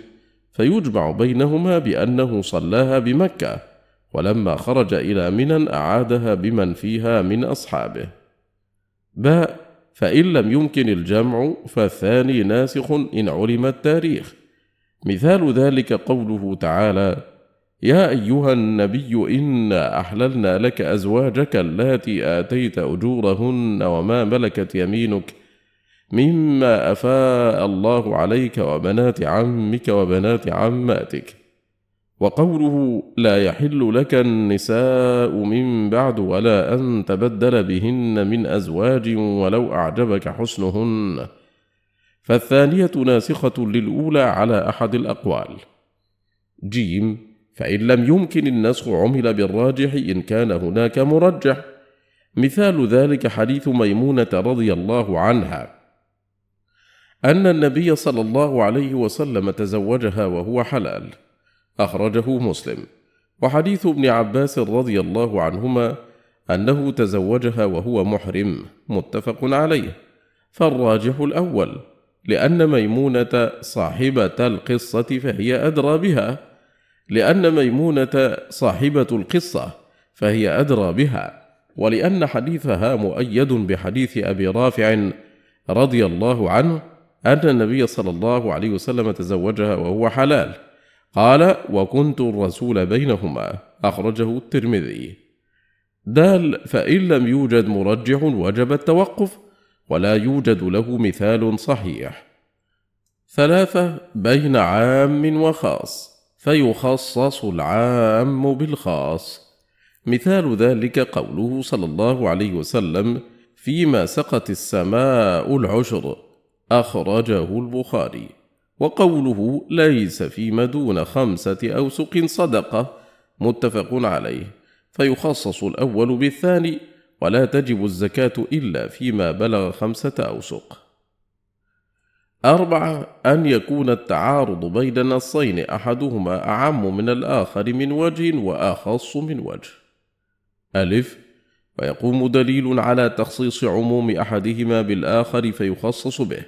فيجمع بينهما بأنه صلاها بمكة، ولما خرج إلى منى أعادها بمن فيها من أصحابه باء فإن لم يمكن الجمع فالثاني ناسخ إن علم التاريخ مثال ذلك قوله تعالى يا أيها النبي إنا أحللنا لك أزواجك اللاتي آتيت أجورهن وما ملكت يمينك مما أفاء الله عليك وبنات عمك وبنات عماتك وقوله لا يحل لك النساء من بعد ولا أن تبدل بهن من أزواج ولو أعجبك حسنهن فالثانية ناسخة للأولى على أحد الأقوال جيم فإن لم يمكن النسخ عمل بالراجح إن كان هناك مرجح مثال ذلك حديث ميمونة رضي الله عنها أن النبي صلى الله عليه وسلم تزوجها وهو حلال أخرجه مسلم وحديث ابن عباس رضي الله عنهما أنه تزوجها وهو محرم متفق عليه فالراجح الأول لأن ميمونة صاحبة القصة فهي أدرى بها لأن ميمونة صاحبة القصة فهي أدرى بها ولأن حديثها مؤيد بحديث أبي رافع رضي الله عنه أن النبي صلى الله عليه وسلم تزوجها وهو حلال قال وكنت الرسول بينهما أخرجه الترمذي دال فإن لم يوجد مرجع وجب التوقف ولا يوجد له مثال صحيح ثلاثة بين عام وخاص فيخصص العام بالخاص مثال ذلك قوله صلى الله عليه وسلم فيما سقت السماء العشر أخرجه البخاري وقوله ليس فيما دون خمسة أوسق صدقة متفق عليه فيخصص الأول بالثاني ولا تجب الزكاة إلا فيما بلغ خمسة أوسق أربعة أن يكون التعارض بين النصين أحدهما أعم من الآخر من وجه وأخص من وجه ألف ويقوم دليل على تخصيص عموم أحدهما بالآخر فيخصص به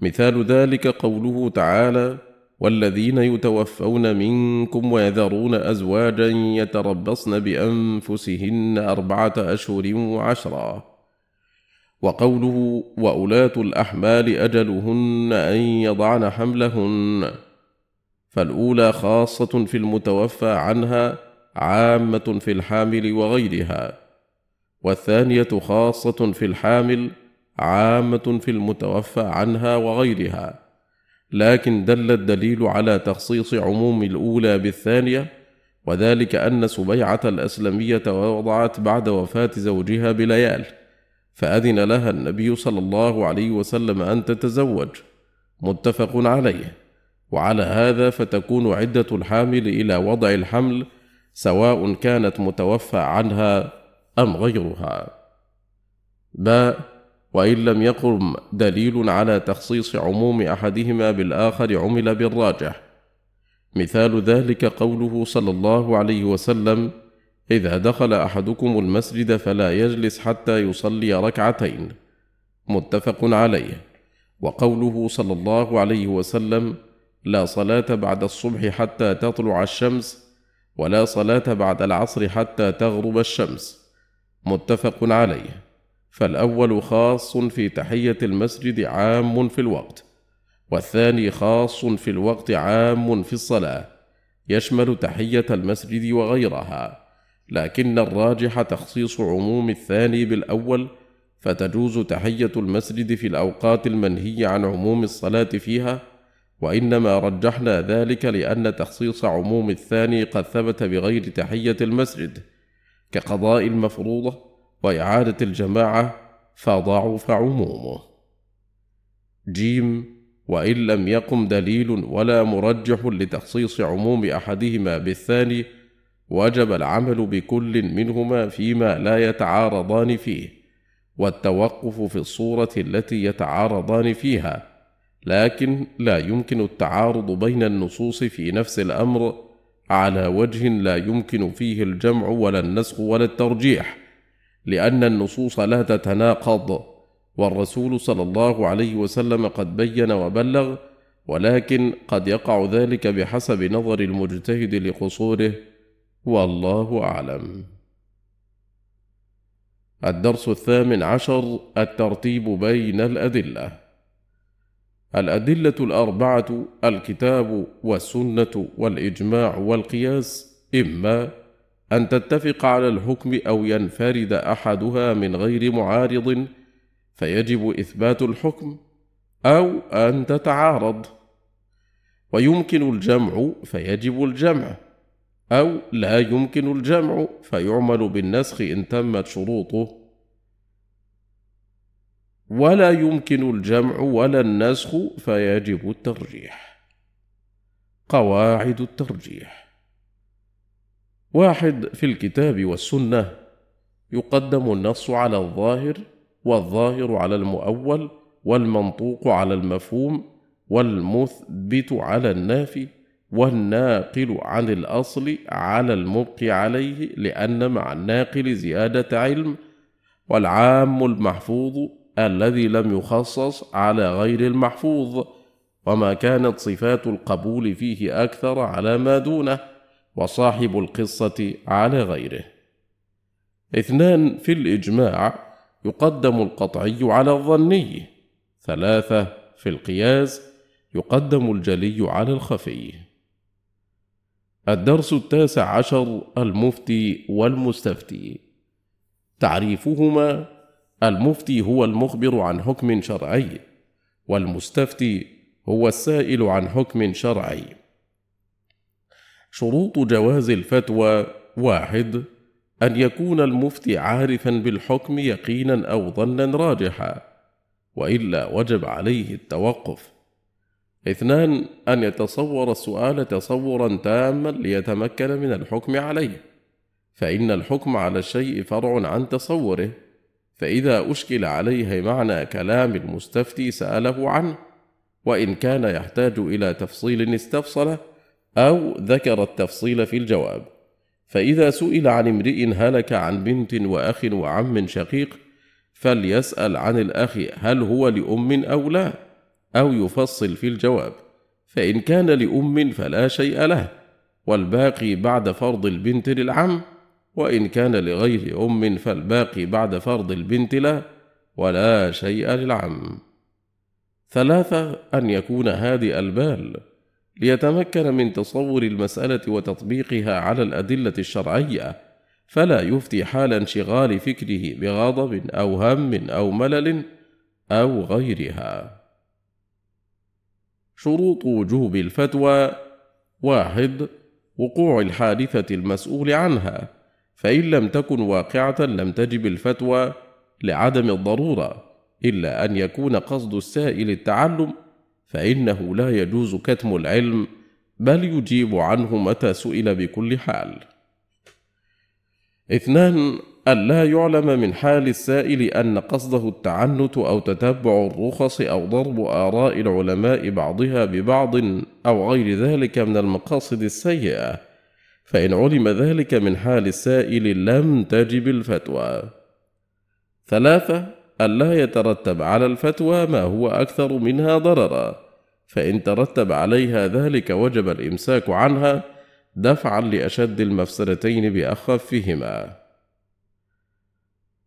مثال ذلك قوله تعالى والذين يتوفون منكم ويذرون ازواجا يتربصن بانفسهن اربعه اشهر وعشرا وقوله واولاه الاحمال اجلهن ان يضعن حملهن فالاولى خاصه في المتوفى عنها عامه في الحامل وغيرها والثانيه خاصه في الحامل عامة في المتوفى عنها وغيرها لكن دل الدليل على تخصيص عموم الأولى بالثانية وذلك أن سبيعة الأسلمية وضعت بعد وفاة زوجها بليال فأذن لها النبي صلى الله عليه وسلم أن تتزوج متفق عليه وعلى هذا فتكون عدة الحامل إلى وضع الحمل سواء كانت متوفى عنها أم غيرها باء وان لم يقم دليل على تخصيص عموم احدهما بالاخر عمل بالراجح مثال ذلك قوله صلى الله عليه وسلم اذا دخل احدكم المسجد فلا يجلس حتى يصلي ركعتين متفق عليه وقوله صلى الله عليه وسلم لا صلاه بعد الصبح حتى تطلع الشمس ولا صلاه بعد العصر حتى تغرب الشمس متفق عليه فالاول خاص في تحيه المسجد عام في الوقت والثاني خاص في الوقت عام في الصلاه يشمل تحيه المسجد وغيرها لكن الراجح تخصيص عموم الثاني بالاول فتجوز تحيه المسجد في الاوقات المنهي عن عموم الصلاه فيها وانما رجحنا ذلك لان تخصيص عموم الثاني قد ثبت بغير تحيه المسجد كقضاء المفروضه وإعادة الجماعة فضعف عمومه جيم وإن لم يقم دليل ولا مرجح لتخصيص عموم أحدهما بالثاني وجب العمل بكل منهما فيما لا يتعارضان فيه والتوقف في الصورة التي يتعارضان فيها لكن لا يمكن التعارض بين النصوص في نفس الأمر على وجه لا يمكن فيه الجمع ولا النسخ ولا الترجيح لان النصوص لا تتناقض والرسول صلى الله عليه وسلم قد بين وبلغ ولكن قد يقع ذلك بحسب نظر المجتهد لقصوره والله اعلم الدرس الثامن عشر الترتيب بين الادله الادله الاربعه الكتاب والسنه والاجماع والقياس اما أن تتفق على الحكم أو ينفرد أحدها من غير معارض فيجب إثبات الحكم أو أن تتعارض ويمكن الجمع فيجب الجمع أو لا يمكن الجمع فيعمل بالنسخ إن تمت شروطه ولا يمكن الجمع ولا النسخ فيجب الترجيح قواعد الترجيح واحد في الكتاب والسنة يقدم النص على الظاهر والظاهر على المؤول والمنطوق على المفهوم والمثبت على النافي والناقل عن الأصل على المبقي عليه لأن مع الناقل زيادة علم والعام المحفوظ الذي لم يخصص على غير المحفوظ وما كانت صفات القبول فيه أكثر على ما دونه وصاحب القصة على غيره. اثنان في الإجماع يقدم القطعي على الظني. ثلاثة في القياس يقدم الجلي على الخفي. الدرس التاسع عشر المفتي والمستفتي. تعريفهما المفتي هو المخبر عن حكم شرعي والمستفتي هو السائل عن حكم شرعي شروط جواز الفتوى واحد أن يكون المفتي عارفا بالحكم يقينا أو ظنا راجحا وإلا وجب عليه التوقف اثنان أن يتصور السؤال تصورا تاما ليتمكن من الحكم عليه فإن الحكم على الشيء فرع عن تصوره فإذا أشكل عليه معنى كلام المستفتي سأله عنه وإن كان يحتاج إلى تفصيل استفصله أو ذكر التفصيل في الجواب فإذا سئل عن امرئ هلك عن بنت وأخ وعم شقيق فليسأل عن الأخ هل هو لأم أو لا أو يفصل في الجواب فإن كان لأم فلا شيء له والباقي بعد فرض البنت للعم وإن كان لغير أم فالباقي بعد فرض البنت له ولا شيء للعم ثلاثة أن يكون هادئ البال ليتمكن من تصور المسألة وتطبيقها على الأدلة الشرعية، فلا يفتي حال انشغال فكره بغضب أو هم أو ملل أو غيرها. شروط وجوب الفتوى: واحد: وقوع الحادثة المسؤول عنها، فإن لم تكن واقعة لم تجب الفتوى لعدم الضرورة، إلا أن يكون قصد السائل التعلم فإنه لا يجوز كتم العلم بل يجيب عنه متى سئل بكل حال اثنان ألا يعلم من حال السائل أن قصده التعنت أو تتبع الرخص أو ضرب آراء العلماء بعضها ببعض أو غير ذلك من المقاصد السيئة، فإن علم ذلك من حال السائل لم تجب الفتوى. ثلاثة ألا يترتب على الفتوى ما هو أكثر منها ضررا فإن ترتب عليها ذلك وجب الإمساك عنها دفعا لأشد المفسرتين بأخفهما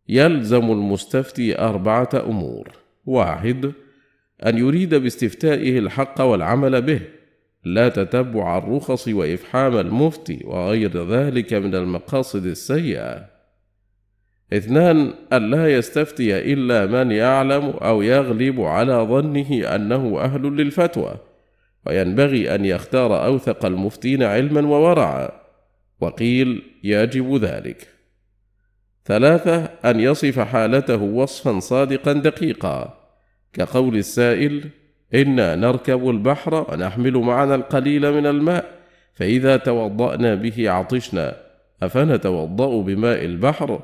يلزم المستفتي أربعة أمور واحد أن يريد باستفتائه الحق والعمل به لا تتبع الرخص وإفحام المفتي وغير ذلك من المقاصد السيئة اثنان ألا يستفتي إلا من يعلم أو يغلب على ظنه أنه أهل للفتوى وينبغي أن يختار أوثق المفتين علما وورعا وقيل يجب ذلك ثلاثة أن يصف حالته وصفا صادقا دقيقا كقول السائل إنا نركب البحر ونحمل معنا القليل من الماء فإذا توضأنا به عطشنا أفنتوضأ بماء البحر؟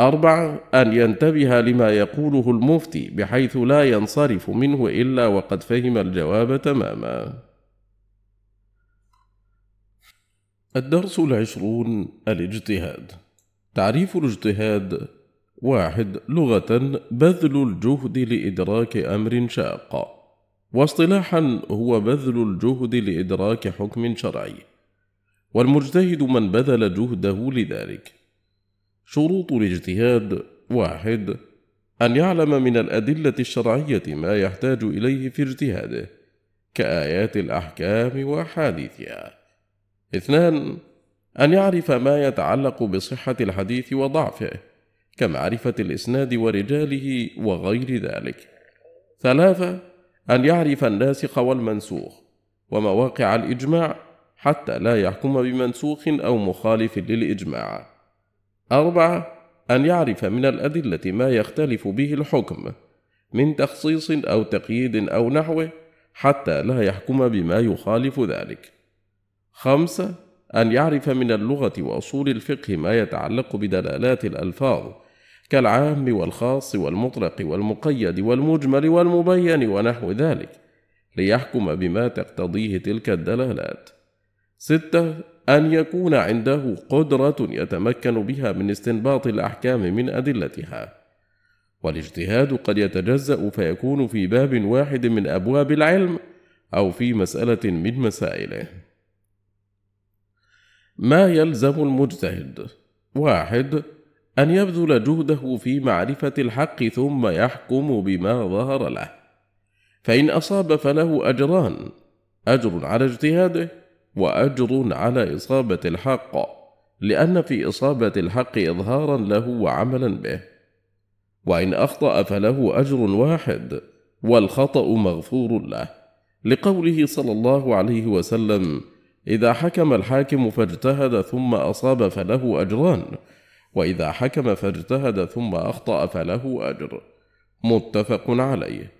أربعة أن ينتبه لما يقوله المفتي بحيث لا ينصرف منه إلا وقد فهم الجواب تماما. الدرس العشرون الاجتهاد تعريف الاجتهاد واحد لغة بذل الجهد لإدراك أمر شاق واصطلاحا هو بذل الجهد لإدراك حكم شرعي والمجتهد من بذل جهده لذلك شروط الاجتهاد واحد أن يعلم من الأدلة الشرعية ما يحتاج إليه في اجتهاده كآيات الأحكام وأحاديثها اثنان أن يعرف ما يتعلق بصحة الحديث وضعفه كمعرفة الإسناد ورجاله وغير ذلك ثلاثة أن يعرف الناسخ والمنسوخ ومواقع الإجماع حتى لا يحكم بمنسوخ أو مخالف للإجماع أربعة أن يعرف من الأدلة ما يختلف به الحكم من تخصيص أو تقييد أو نحوه حتى لا يحكم بما يخالف ذلك. خمسة أن يعرف من اللغة وأصول الفقه ما يتعلق بدلالات الألفاظ كالعام والخاص والمطلق والمقيد والمجمل والمبين ونحو ذلك ليحكم بما تقتضيه تلك الدلالات ستة أن يكون عنده قدرة يتمكن بها من استنباط الأحكام من أدلتها والاجتهاد قد يتجزأ فيكون في باب واحد من أبواب العلم أو في مسألة من مسائله ما يلزم المجتهد واحد أن يبذل جهده في معرفة الحق ثم يحكم بما ظهر له فإن أصاب فله أجران أجر على اجتهاده واجر على اصابه الحق لان في اصابه الحق اظهارا له وعملا به وان اخطا فله اجر واحد والخطا مغفور له لقوله صلى الله عليه وسلم اذا حكم الحاكم فاجتهد ثم اصاب فله اجران واذا حكم فاجتهد ثم اخطا فله اجر متفق عليه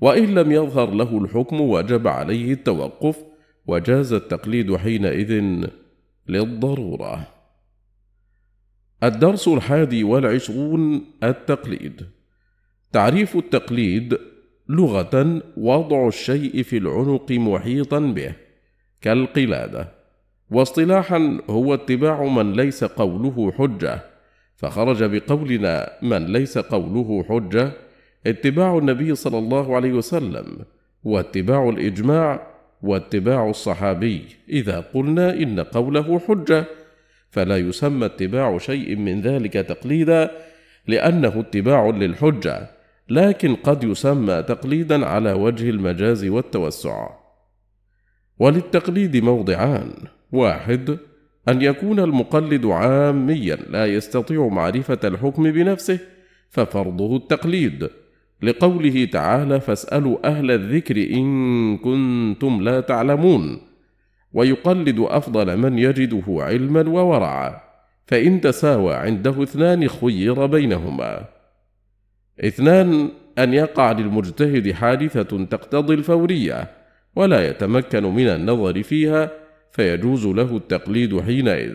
وان لم يظهر له الحكم وجب عليه التوقف وجاز التقليد حينئذ للضروره الدرس الحادي والعشرون التقليد تعريف التقليد لغه وضع الشيء في العنق محيطا به كالقلاده واصطلاحا هو اتباع من ليس قوله حجه فخرج بقولنا من ليس قوله حجه اتباع النبي صلى الله عليه وسلم واتباع الاجماع واتباع الصحابي إذا قلنا إن قوله حجة فلا يسمى اتباع شيء من ذلك تقليدا لأنه اتباع للحجة لكن قد يسمى تقليدا على وجه المجاز والتوسع وللتقليد موضعان واحد أن يكون المقلد عاميا لا يستطيع معرفة الحكم بنفسه ففرضه التقليد لقوله تعالى فاسالوا اهل الذكر ان كنتم لا تعلمون ويقلد افضل من يجده علما وورعا فان تساوى عنده اثنان خير بينهما اثنان ان يقع للمجتهد حادثه تقتضي الفوريه ولا يتمكن من النظر فيها فيجوز له التقليد حينئذ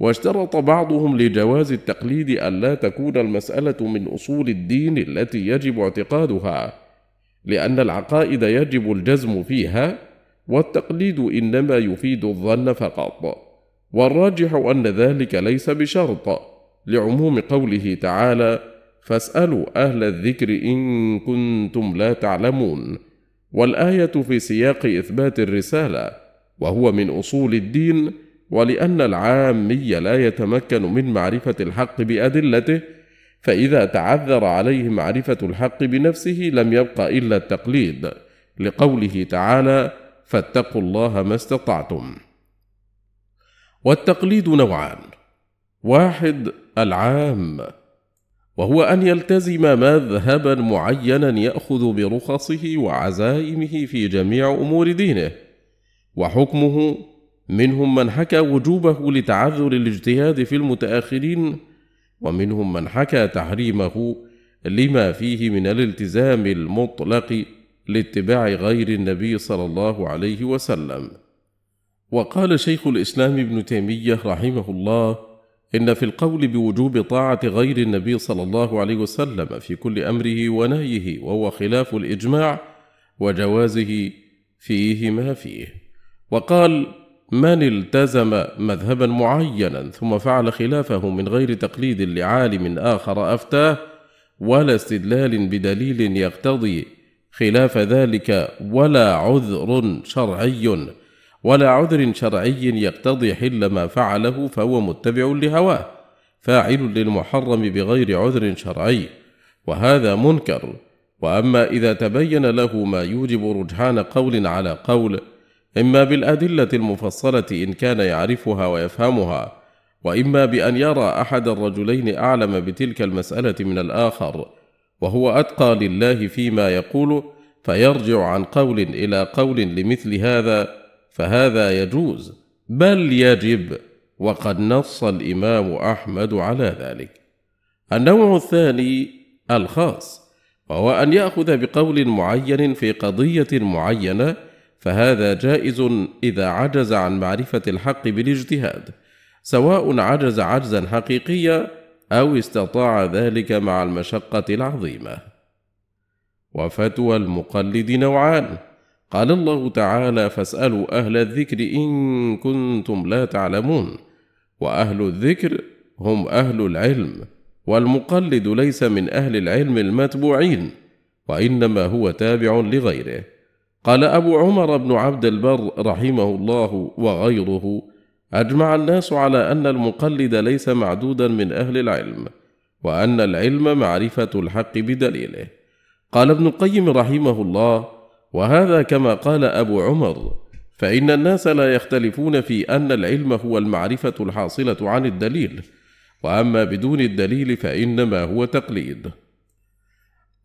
واشترط بعضهم لجواز التقليد ألا تكون المسألة من أصول الدين التي يجب اعتقادها، لأن العقائد يجب الجزم فيها، والتقليد إنما يفيد الظن فقط، والراجح أن ذلك ليس بشرط، لعموم قوله تعالى: فاسألوا أهل الذكر إن كنتم لا تعلمون، والآية في سياق إثبات الرسالة، وهو من أصول الدين، ولأن العامي لا يتمكن من معرفة الحق بأدلته فإذا تعذر عليه معرفة الحق بنفسه لم يبق إلا التقليد لقوله تعالى فاتقوا الله ما استطعتم والتقليد نوعان واحد العام وهو أن يلتزم مذهبا معينا يأخذ برخصه وعزائمه في جميع أمور دينه وحكمه منهم من حكى وجوبه لتعذر الاجتهاد في المتاخرين ومنهم من حكى تحريمه لما فيه من الالتزام المطلق لاتباع غير النبي صلى الله عليه وسلم وقال شيخ الاسلام ابن تيميه رحمه الله ان في القول بوجوب طاعه غير النبي صلى الله عليه وسلم في كل امره ونهيه وهو خلاف الاجماع وجوازه فيه ما فيه وقال من التزم مذهبا معينا ثم فعل خلافه من غير تقليد لعالم آخر أفتاه ولا استدلال بدليل يقتضي خلاف ذلك ولا عذر شرعي ولا عذر شرعي يقتضي حل ما فعله فهو متبع لهواه فاعل للمحرم بغير عذر شرعي وهذا منكر واما اذا تبين له ما يوجب رجحان قول على قول إما بالأدلة المفصلة إن كان يعرفها ويفهمها، وإما بأن يرى أحد الرجلين أعلم بتلك المسألة من الآخر، وهو أتقى لله فيما يقول، فيرجع عن قول إلى قول لمثل هذا، فهذا يجوز، بل يجب، وقد نص الإمام أحمد على ذلك. النوع الثاني الخاص، وهو أن يأخذ بقول معين في قضية معينة فهذا جائز اذا عجز عن معرفه الحق بالاجتهاد سواء عجز عجزا حقيقيا او استطاع ذلك مع المشقه العظيمه وفتوى المقلد نوعان قال الله تعالى فاسالوا اهل الذكر ان كنتم لا تعلمون واهل الذكر هم اهل العلم والمقلد ليس من اهل العلم المتبوعين وانما هو تابع لغيره قال أبو عمر بن عبد البر رحمه الله وغيره: أجمع الناس على أن المقلد ليس معدودا من أهل العلم، وأن العلم معرفة الحق بدليله. قال ابن القيم رحمه الله: وهذا كما قال أبو عمر، فإن الناس لا يختلفون في أن العلم هو المعرفة الحاصلة عن الدليل، وأما بدون الدليل فإنما هو تقليد.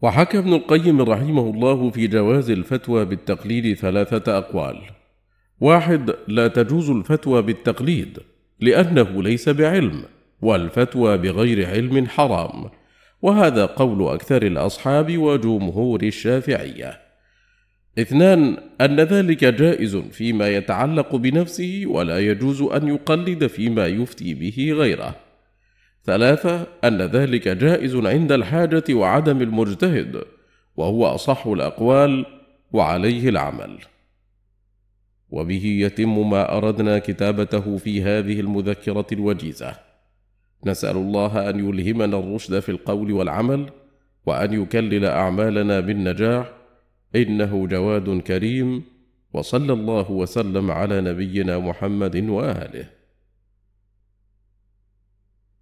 وحكى ابن القيم رحمه الله في جواز الفتوى بالتقليد ثلاثة أقوال واحد لا تجوز الفتوى بالتقليد لأنه ليس بعلم والفتوى بغير علم حرام وهذا قول أكثر الأصحاب وجمهور الشافعية اثنان أن ذلك جائز فيما يتعلق بنفسه ولا يجوز أن يقلد فيما يفتي به غيره ثلاثة أن ذلك جائز عند الحاجة وعدم المجتهد، وهو أصح الأقوال وعليه العمل. وبه يتم ما أردنا كتابته في هذه المذكرة الوجيزة. نسأل الله أن يلهمنا الرشد في القول والعمل، وأن يكلل أعمالنا بالنجاح، إنه جواد كريم، وصلى الله وسلم على نبينا محمد وآله.